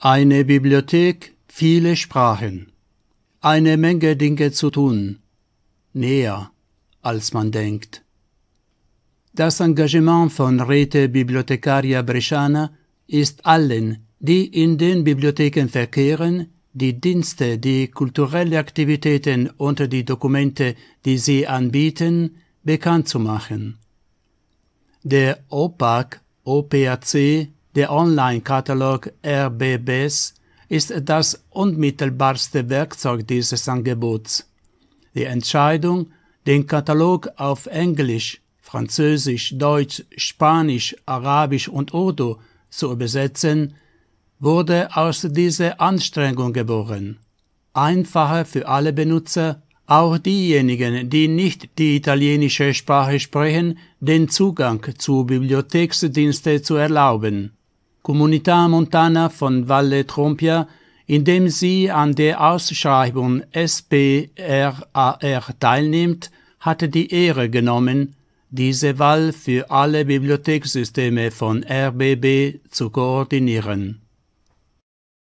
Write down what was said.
Eine Bibliothek, viele Sprachen. Eine Menge Dinge zu tun. Näher, als man denkt. Das Engagement von Rete Bibliothekaria Bresciana ist allen, die in den Bibliotheken verkehren, die Dienste, die kulturelle Aktivitäten und die Dokumente, die sie anbieten, bekannt zu machen. Der OPAC, OPAC der Online-Katalog RBBs ist das unmittelbarste Werkzeug dieses Angebots. Die Entscheidung, den Katalog auf Englisch, Französisch, Deutsch, Spanisch, Arabisch und Urdu zu übersetzen, wurde aus dieser Anstrengung geboren. Einfacher für alle Benutzer, auch diejenigen, die nicht die italienische Sprache sprechen, den Zugang zu Bibliotheksdienste zu erlauben. Comunità Montana von Valle Trompia, indem sie an der Ausschreibung SPRAR teilnimmt, hatte die Ehre genommen, diese Wahl für alle Bibliothekssysteme von RBB zu koordinieren